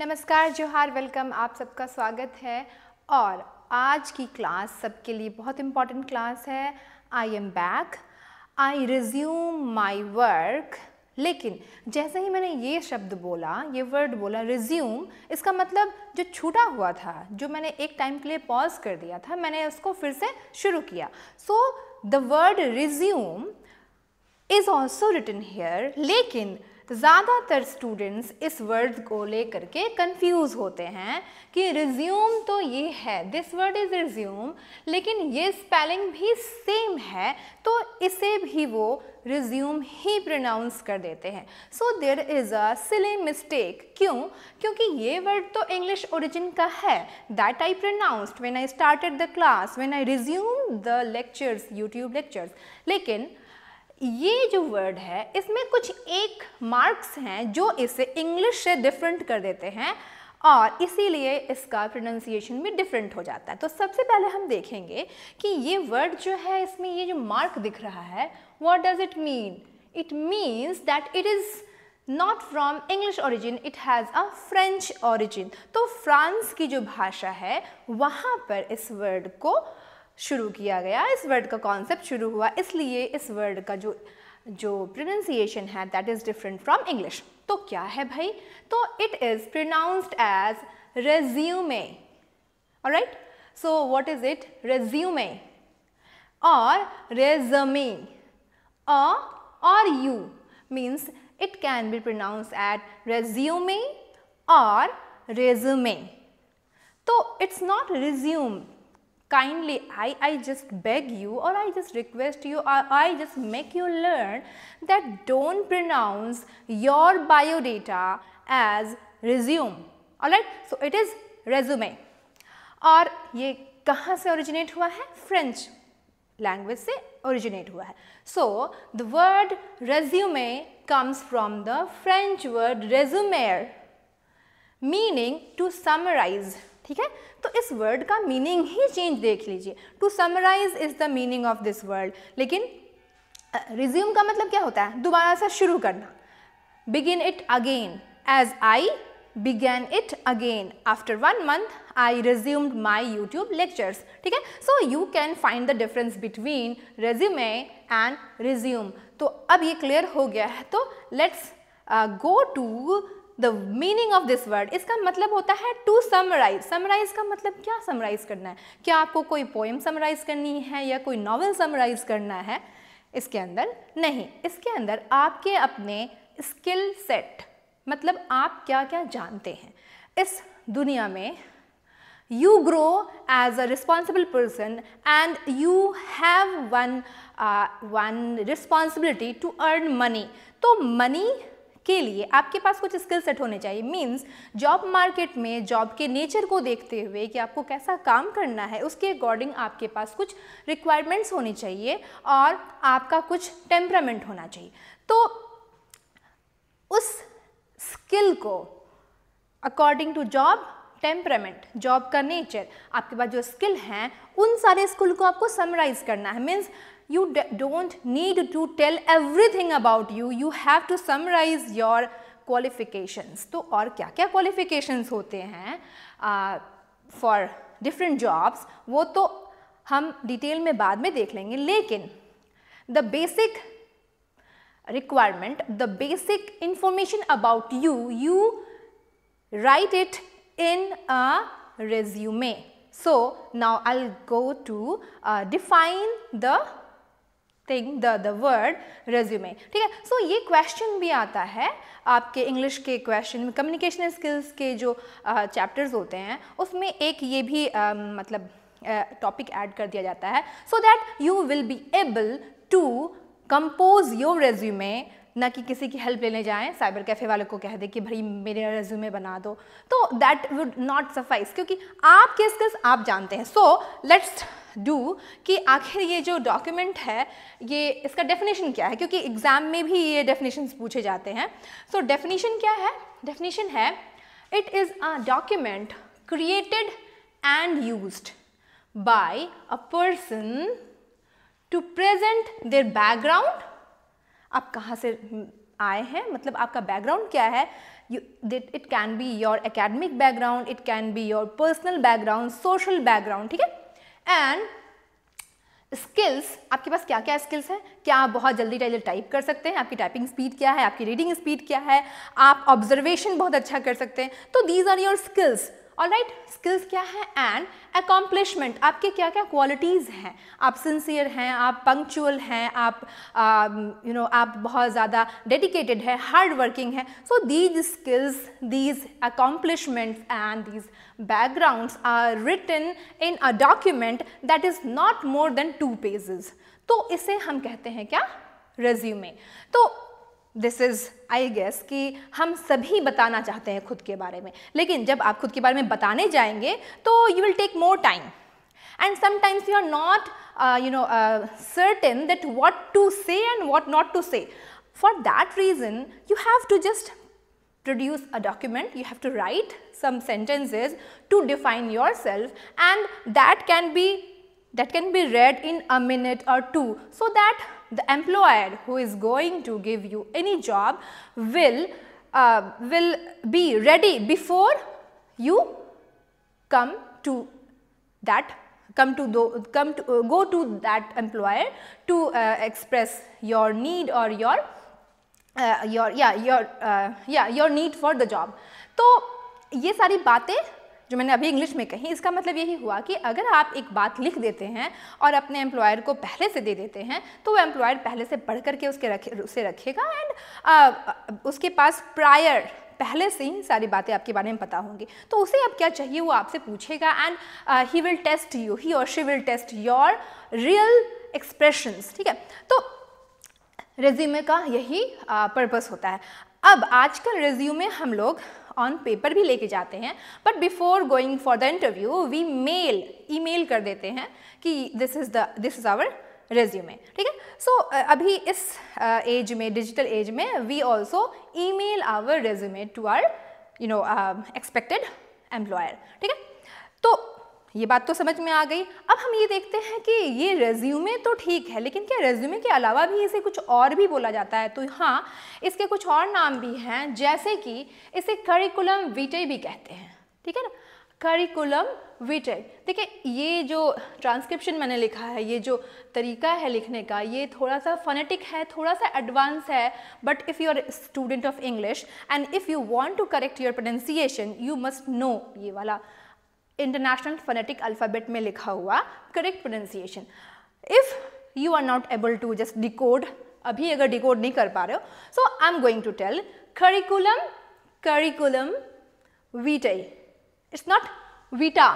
नमस्कार जोहार वेलकम आप सबका स्वागत है और आज की क्लास सबके लिए बहुत इम्पॉर्टेंट क्लास है I am back I resume my work लेकिन जैसे ही मैंने ये शब्द बोला ये वर्ड बोला रिज्यूम इसका मतलब जो छूटा हुआ था जो मैंने एक टाइम के लिए पॉज कर दिया था मैंने उसको फिर से शुरू किया so the word resume is also written here लेकिन ज़्यादातर स्टूडेंट्स इस वर्ड को लेकर के कंफ्यूज होते हैं कि रिज्यूम तो ये है दिस वर्ड इज़ रिज्यूम लेकिन ये स्पेलिंग भी सेम है तो इसे भी वो रिज्यूम ही प्रोनाउंस कर देते हैं सो देर इज़ अ सिले मिस्टेक क्यों क्योंकि ये वर्ड तो इंग्लिश ओरिजिन का है that I pronounced when I started the class when I resume the lectures YouTube lectures लेकिन ये जो वर्ड है इसमें कुछ एक मार्क्स हैं जो इसे इंग्लिश से डिफरेंट कर देते हैं और इसीलिए इसका प्रोनाउंसिएशन भी डिफरेंट हो जाता है तो सबसे पहले हम देखेंगे कि ये वर्ड जो है इसमें ये जो मार्क दिख रहा है what does it mean it means that it is not from English origin it has a French origin तो फ्रांस की जो भाषा है वहाँ पर इस वर्ड को शुरू किया गया इस वर्ड का कॉन्सेप्ट शुरू हुआ इसलिए इस वर्ड का जो जो प्रोनाउंसिएशन है that is different from English तो क्या है भाई तो it is pronounced as resume और right so what is it resume और रेजमे अ और you means it can be pronounced at resume और resume. तो it's not resume kindly I, I just beg you or I just request you or I just make you learn that don't pronounce your biodata as resume alright. So, it is resume Or ये कहाँ originate हुआ है French language से originate हुआ है. So, the word resume comes from the French word resumer meaning to summarize ठीक है तो इस वर्ड का मीनिंग ही चेंज देख लीजिए to summarize is the meaning of this word लेकिन रिज्यूम का मतलब क्या होता है दोबारा से शुरू करना begin it again as I began it again after one month I resumed my YouTube lectures ठीक है so you can find the difference between resume and resume तो अब ये क्लियर हो गया है तो let's go to the meaning of this word इसका मतलब होता है टू समराइज समराइज का मतलब क्या समराइज करना है क्या आपको कोई पोएम समराइज करनी है या कोई नॉवल समराइज करना है इसके अंदर नहीं इसके अंदर आपके अपने स्किल सेट मतलब आप क्या क्या जानते हैं इस दुनिया में you grow as a responsible person and you have one one responsibility to earn money तो मनी के लिए आपके पास कुछ स्किल सेट होने चाहिए मींस जॉब मार्केट में जॉब के नेचर को देखते हुए कि आपको कैसा काम करना है उसके अकॉर्डिंग आपके पास कुछ रिक्वायरमेंट्स होनी चाहिए और आपका कुछ टेम्परामेंट होना चाहिए तो उस स्किल को according to job temperament job का नेचर आपके पास जो स्किल हैं उन सारे स्किल को आपको समराइज़ करना है means you don't need to tell everything about you, you have to summarize your qualifications. So, or क्या क्या qualifications होते हैं for different jobs वो तो हम detail में बाद में देख लेंगे लेकिन the basic requirement, the basic information about you, you write it in a resume. So now I'll go to uh, define the thing the the word resume ठीक है सो so, ये क्वेश्चन भी आता है आपके इंग्लिश के question communication skills के जो चैप्टर्स होते हैं उसमें एक ये भी uh, मतलब टॉपिक uh, ऐड कर दिया जाता है so that you will be able to compose your resume ना कि किसी की हेल्प लेने जाएं साइबर कैफ़े वाले को कह दें कि भाई मेरे रेज्यूमे बना दो तो दैट वुड नॉट सफाइस क्योंकि आपके स्किल्स आप जानते हैं सो लेट्स डू कि आखिर ये जो डॉक्यूमेंट है ये इसका डेफिनेशन क्या है क्योंकि एग्ज़ाम में भी ये डेफिनेशन पूछे जाते हैं सो so, डेफिनेशन क्या है डेफिनेशन है it is a document created and use by a person to present their background आप कहाँ से आए हैं मतलब आपका बैकग्राउंड क्या है it can be your academic background it can be your personal background social background ठीक है एंड स्किल्स आपके पास क्या क्या स्किल्स हैं क्या आप बहुत जल्दी जल्दी टाइप कर सकते हैं आपकी टाइपिंग स्पीड क्या है आपकी रीडिंग स्पीड क्या है आप ऑब्जर्वेशन बहुत अच्छा कर सकते हैं तो these are your skills all right skills क्या है एंड अकॉम्प्लिशमेंट आपके क्या क्या क्वालिटीज़ हैं आप सिंसियर हैं आप पंक्चुअल हैं आप यू um, नो आप बहुत ज़्यादा डेडिकेटेड है हार्ड वर्किंग है so these skills these accomplishments and these backgrounds are written in a document that is not more than two pages तो इसे हम कहते हैं क्या रेज्यूमे तो This is, I guess, कि हम सभी बताना चाहते हैं खुद के बारे में लेकिन जब आप खुद के बारे में बताने जाएंगे तो you and sometimes you are not uh, uh, certain that what to say and what not to say for that reason you have to just produce a document you have to write some sentences to define yourself and that can be that can be read in a minute or two so that the employer who is going to give you any job will uh, will be ready before you come to that come to the, come to uh, go to that employer to uh, express your need or your uh, your yeah your uh, yeah your need for the job तो ये सारी बातें जो मैंने अभी English में कही इसका मतलब यही हुआ कि अगर आप एक बात लिख देते हैं और अपने एम्प्लॉयर को पहले से दे देते हैं तो वो एम्प्लॉयर पहले से पढ़ करके उसके रखे उसे रखेगा एंड उसके पास प्रायर पहले से ही सारी बातें आपके बारे में पता होंगी तो उसे अब क्या चाहिए वो आपसे पूछेगा and he will test you he और she will test your real expressions ठीक है तो रेज्यूमे का यही पर्पस होता है अब आजकल रेज्यूमे हम लोग ऑन पेपर भी लेके जाते हैं but before going for the interview we mail email कर देते हैं कि this is the this is our resume ठीक है सो अभी इस एज uh, में डिजिटल एज में we also email our resume to our you know expected employer ठीक है तो ये बात तो समझ में आ गई अब हम ये देखते हैं कि ये रेज्यूमे तो ठीक है लेकिन क्या रेज्यूमे के अलावा भी इसे कुछ और भी बोला जाता है तो हाँ इसके कुछ और नाम भी हैं जैसे कि इसे करिकुलम विटे भी कहते हैं ठीक है ना करिकुलम विटे देखिए ये जो ट्रांसक्रिप्शन मैंने लिखा है ये जो तरीका है लिखने का ये थोड़ा सा फोनेटिक है थोड़ा सा एडवांस है but if you are student of English and if you want to correct your pronunciation you must know ये वाला इंटरनेशनल फोनेटिक अल्फ़ाबेट में लिखा हुआ correct pronunciation if you are not able to just decode अभी अगर decode नहीं कर पा रहे हो so I am going to tell curriculum curriculum vitae it's not vita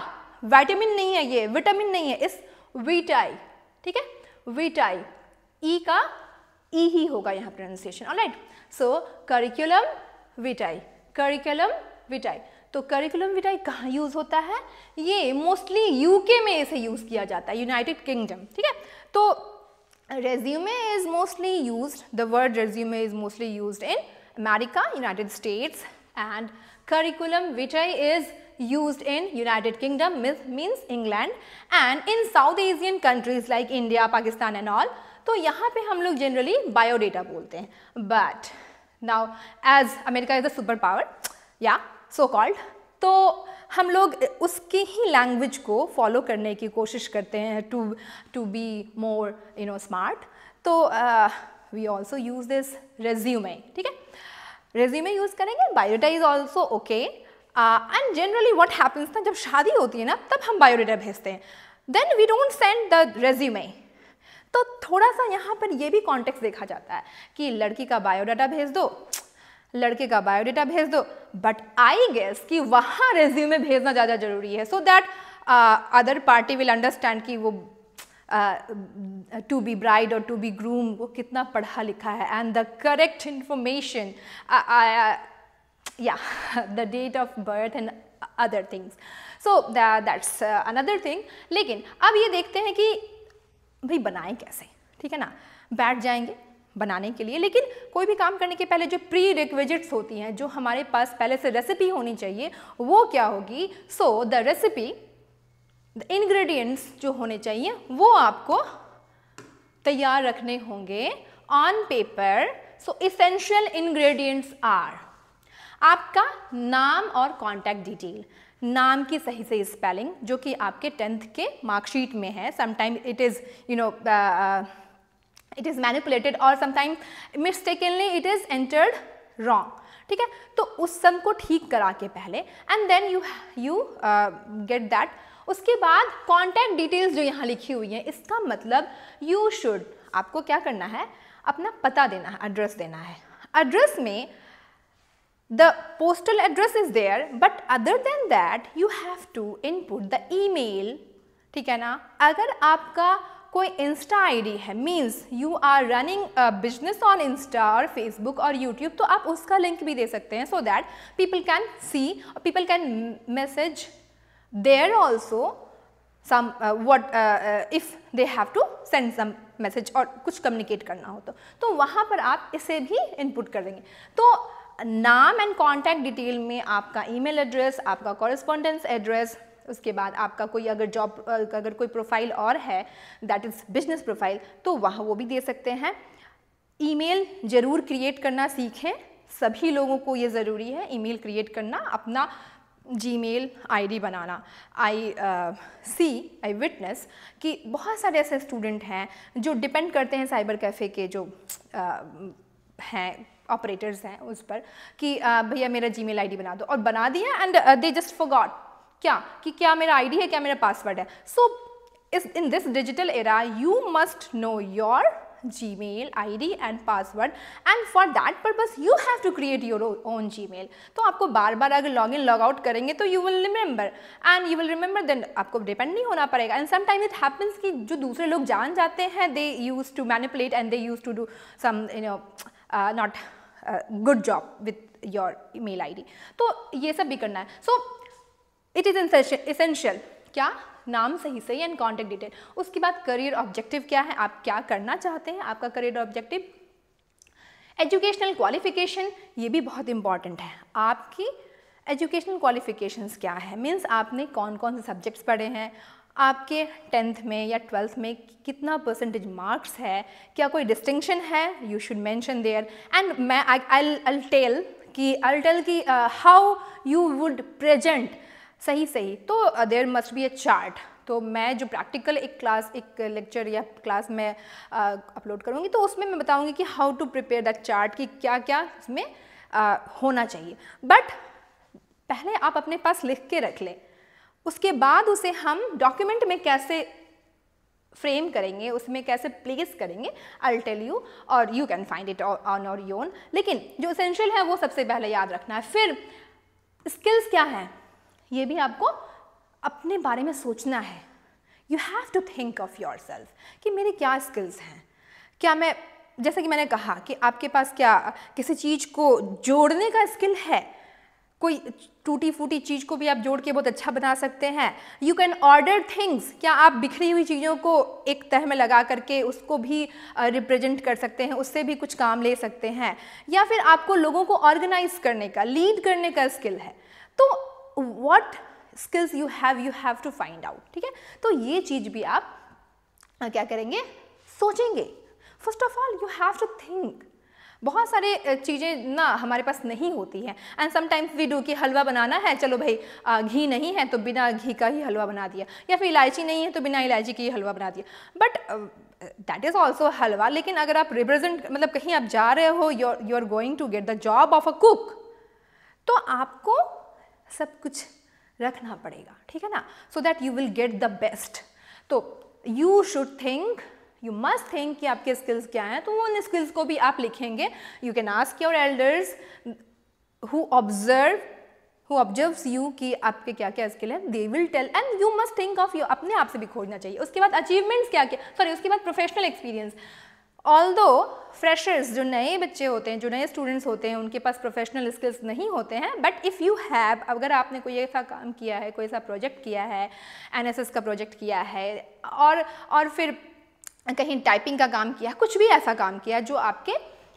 vitamin नहीं है ये विटामिन नहीं है इस वीटाई ठीक है वीटाई ई e का ई e ही होगा यहाँ pronunciation alright so curriculum vitae curriculum vitae तो करिकुलम विटाई कहाँ यूज़ होता है ये मोस्टली यूके में इसे यूज़ किया जाता है यूनाइटेड किंगडम ठीक है तो resume is mostly use the word resume is mostly use in America United States and curriculum vitae is used in United Kingdom means England and in South Asian countries like India, Pakistan and all. तो यहाँ पे हम लोग generally biodata बोलते हैं but now as America is a super power yeah so called तो हम लोग उसकी ही लैंग्वेज को फॉलो करने की कोशिश करते हैं to to be more you know smart तो we also use this resume ठीक है रेज्यूमे यूज़ करेंगे biodata is also okay and generally what happens ना जब शादी होती है ना तब हम बायोडाटा भेजते हैं then we don't send the resume तो थोड़ा सा यहाँ पर यह भी कॉन्टेक्स्ट देखा जाता है कि लड़की का बायोडाटा भेज दो लड़के का बायोडेटा भेज दो बट आई गेस कि वहाँ रेज्यूमे भेजना ज़्यादा जरूरी है so that other party will understand कि वो टू बी ब्राइड और टू बी ग्रूम वो कितना पढ़ा लिखा है एंड द करेक्ट इन्फॉर्मेशन या the date of birth and other things so that's another thing लेकिन अब ये देखते हैं कि भाई बनाएं कैसे ठीक है ना बैठ जाएंगे बनाने के लिए लेकिन कोई भी काम करने के पहले जो प्री रिक्वेजिट्स होती हैं जो हमारे पास पहले से रेसिपी होनी चाहिए वो क्या होगी so the recipe the ingredients जो होने चाहिए वो आपको तैयार रखने होंगे on paper so essential ingredients are आपका नाम और कॉन्टैक्ट डिटेल नाम की सही सही स्पेलिंग जो कि आपके टेंथ के मार्कशीट में है sometime it is you know it is manipulated और sometime mistakenly it is entered wrong ठीक है तो उस सब को ठीक करा के पहले and then you you get that उसके बाद कॉन्टैक्ट डिटेल्स जो यहाँ लिखी हुई है इसका मतलब यू शुड आपको क्या करना है अपना पता देना है एड्रेस देना है एड्रेस में the postal address is there but other than that you have to input the email ठीक है ना अगर आपका कोई इंस्टा आईडी है means you are running business on insta और फेसबुक और यूट्यूब तो आप उसका लिंक भी दे सकते हैं so that people can see people can message there also some what if they have to send some message और कुछ कम्युनिकेट करना हो तो, तो वहाँ पर आप इसे भी इनपुट कर देंगे तो नाम एंड कॉन्टैक्ट डिटेल में आपका ईमेल एड्रेस आपका कॉरेस्पॉन्डेंस एड्रेस उसके बाद आपका कोई अगर जॉब अगर कोई प्रोफाइल और है दैट इज़ बिजनेस प्रोफाइल तो वहाँ वो भी दे सकते हैं ईमेल ज़रूर क्रिएट करना सीखें सभी लोगों को ये ज़रूरी है ईमेल क्रिएट करना अपना जी मेल आई बनाना आई सी आई विटनेस कि बहुत सारे ऐसे स्टूडेंट हैं जो डिपेंड करते हैं साइबर कैफ़े के जो uh, हैं ऑपरेटर्स हैं उस पर कि uh, भैया मेरा जी मेल आई बना दो और बना दिया एंड दे जस्ट फॉर क्या कि क्या मेरा आईडी है क्या मेरा पासवर्ड है सो इस in this digital era you must know your Gmail ID and password and for that purpose you have to create your own Gmail तो आपको बार बार अगर लॉग इन लॉग आउट करेंगे तो you will remember and you will remember then आपको depend नहीं होना पड़ेगा and sometime it happens कि जो दूसरे लोग जान जाते हैं they use to manipulate and they use to do some not good job with your email ID तो ये सब भी करना है so so, it is essential क्या नाम सही सही एंड कॉन्टेक्ट डिटेल उसके बाद करियर ऑब्जेक्टिव क्या है आप क्या करना चाहते हैं आपका करियर ऑब्जेक्टिव एजुकेशनल क्वालिफिकेशन ये भी बहुत इंपॉर्टेंट है आपकी एजुकेशनल क्वालिफिकेशंस क्या है मीन्स आपने कौन कौन से सब्जेक्ट्स पढ़े हैं आपके टेंथ में या ट्वेल्थ में कितना परसेंटेज मार्क्स है क्या कोई डिस्टिंक्शन है you should mention there and मैं आई टेल कि आई टेल की हाउ यू वुड प्रेजेंट सही सही तो there must be a chart तो मैं जो प्रैक्टिकल एक क्लास एक लेक्चर या क्लास में अपलोड करूँगी तो उसमें मैं बताऊँगी कि how to prepare that chart कि क्या क्या इसमें आ, uh, होना चाहिए बट पहले आप अपने पास लिख के रख लें उसके बाद उसे हम डॉक्यूमेंट में कैसे फ्रेम करेंगे उसमें कैसे प्लेस करेंगे आई टेल यू और you can find it on और योन लेकिन जो इसेंशियल है वो सबसे पहले याद रखना है फिर स्किल्स क्या हैं ये भी आपको अपने बारे में सोचना है you have to think of yourself कि मेरे क्या स्किल्स हैं क्या मैं जैसे कि मैंने कहा कि आपके पास क्या किसी चीज़ को जोड़ने का स्किल है कोई टूटी फूटी चीज़ को भी आप जोड़ के बहुत अच्छा बना सकते हैं यू कैन ऑर्डर थिंग्स क्या आप बिखरी हुई चीज़ों को एक तह में लगा करके उसको भी रिप्रेजेंट कर सकते हैं उससे भी कुछ काम ले सकते हैं या फिर आपको लोगों को ऑर्गेनाइज करने का लीड करने का स्किल है तो what skills you have you have to find out ठीक है तो ये चीज़ भी आप क्या करेंगे सोचेंगे first of all you have to think बहुत सारे चीज़ें ना हमारे पास नहीं होती हैं एंड समटाइम्स वी डू कि हलवा बनाना है चलो भाई घी नहीं है तो बिना घी का ही हलवा बना दिया या फिर इलायची नहीं है तो बिना इलायची के ही हलवा बना दिया but that is also halwa लेकिन अगर आप रिप्रेजेंट मतलब कहीं आप जा रहे हो you are going to get the job of a cook तो आपको सब कुछ रखना पड़ेगा ठीक है ना so that you will get the best तो you should think you must think कि आपके स्किल्स क्या हैं तो उन स्किल्स को भी आप लिखेंगे you can ask your elders who observe who observes you कि आपके क्या क्या स्किल है they will tell and you must think of you अपने आप से भी खोजना चाहिए उसके बाद अचीवमेंट्स क्या क्या सॉरी उसके बाद professional experience although freshers जो नए बच्चे होते हैं जो नए स्टूडेंट्स होते हैं उनके पास प्रोफेशनल स्किल्स नहीं होते हैं बट इफ़ यू हैव अगर आपने कोई ऐसा काम किया है कोई ऐसा प्रोजेक्ट किया है एनएसएस का प्रोजेक्ट किया है और और फिर कहीं टाइपिंग का काम किया कुछ भी ऐसा काम किया जो आपके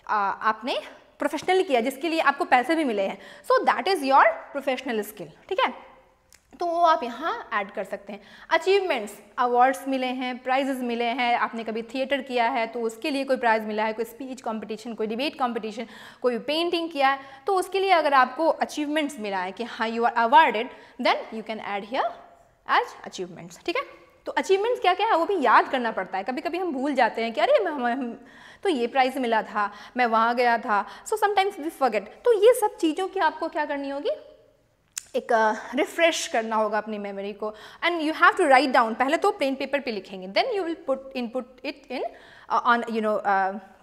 आ, आपने प्रोफेशनली किया जिसके लिए आपको पैसे भी मिले हैं so that is your professional skill ठीक है तो वो आप यहाँ ऐड कर सकते हैं अचीवमेंट्स अवार्ड्स मिले हैं प्राइजेस मिले हैं आपने कभी थिएटर किया है तो उसके लिए कोई प्राइज़ मिला है कोई स्पीच कंपटीशन कोई डिबेट कंपटीशन कोई पेंटिंग किया है तो उसके लिए अगर आपको अचीवमेंट्स मिला है कि हाँ you are awarded then you can add here as achievements ठीक है तो अचीवमेंट्स क्या क्या है वो भी याद करना पड़ता है कभी कभी हम भूल जाते हैं कि अरे मैं मैं, तो ये प्राइज़ मिला था मैं वहाँ गया था सो समटाइम्स वी फॉरगेट तो ये सब चीज़ों की आपको क्या करनी होगी एक रिफ़्रेश uh, करना होगा अपनी मेमोरी को and you have to write down पहले तो प्लेन पेपर पे लिखेंगे then you will put input it in on you know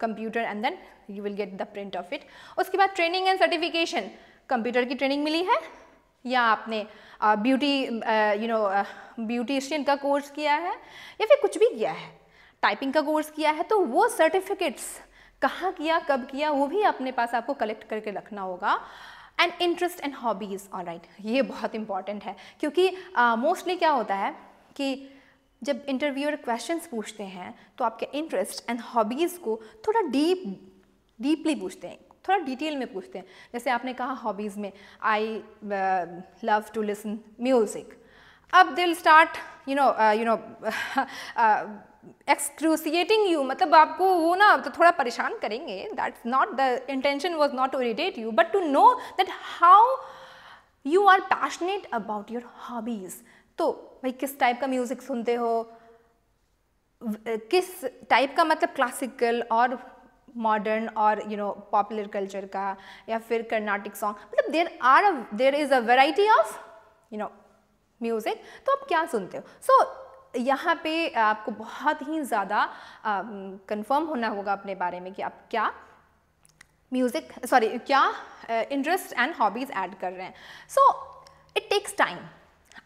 computer and then you will get the print of it उसके बाद ट्रेनिंग एंड सर्टिफिकेशन कंप्यूटर की training मिली है या आपने ब्यूटी यू नो ब्यूटिशियन का कोर्स किया है या फिर कुछ भी किया है टाइपिंग का कोर्स किया है तो वो सर्टिफिकेट्स कहाँ किया कब किया वो भी अपने पास आपको कलेक्ट करके रखना होगा and interest and hobbies all right ये बहुत इंपॉर्टेंट है क्योंकि मोस्टली uh, क्या होता है कि जब इंटरव्यूअर क्वेश्चंस पूछते हैं तो आपके इंटरेस्ट एंड हॉबीज़ को थोड़ा डीप डीपली पूछते हैं थोड़ा डिटेल में पूछते हैं जैसे आपने कहा हॉबीज़ में I love to listen music अब दिल start you know you know excruciating you मतलब आपको वो ना तो थोड़ा परेशान करेंगे that not the intention was not to irritate you but to know that how you are passionate about your hobbies तो भाई किस टाइप का म्यूज़िक सुनते हो किस टाइप का मतलब क्लासिकल और मॉडर्न और यू नो पॉपुलर कल्चर का या फिर कर्नाटिक सॉन्ग मतलब there are there is a variety of you know music तो आप क्या सुनते हो सो so, यहाँ पे आपको बहुत ही ज़्यादा कंफर्म होना होगा अपने बारे में कि आप क्या म्यूज़िक सॉरी क्या इंटरेस्ट एंड हॉबीज़ ऐड कर रहे हैं सो इट टेक्स टाइम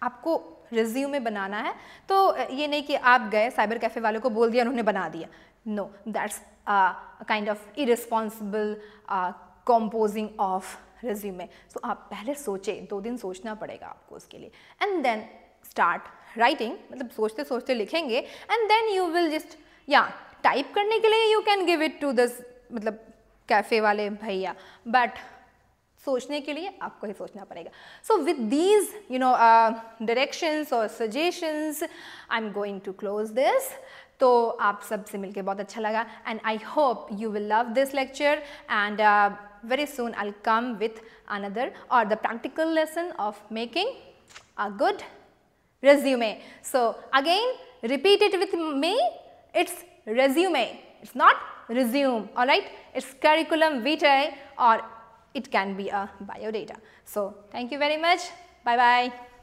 आपको रिज्यूम में बनाना है तो ये नहीं कि आप गए साइबर कैफ़े वालों को बोल दिया उन्होंने बना दिया no that's kind of irresponsible composing of resume so आप पहले सोचें दो दिन सोचना पड़ेगा आपको उसके लिए एंड देन स्टार्ट राइटिंग मतलब सोचते सोचते लिखेंगे and then you will just या टाइप करने के लिए you can give it to this मतलब कैफ़े वाले भैया बट सोचने के लिए आपको ही सोचना पड़ेगा so with these you know directions और suggestions I am going to close this तो आप सबसे मिलकर बहुत अच्छा लगा and I hope you will love this lecture and very soon I come with another और the practical lesson of making a good resume. So again repeat it with me, it's resume, it's not resume, alright, it's curriculum vitae or it can be a biodata. So thank you very much, bye bye.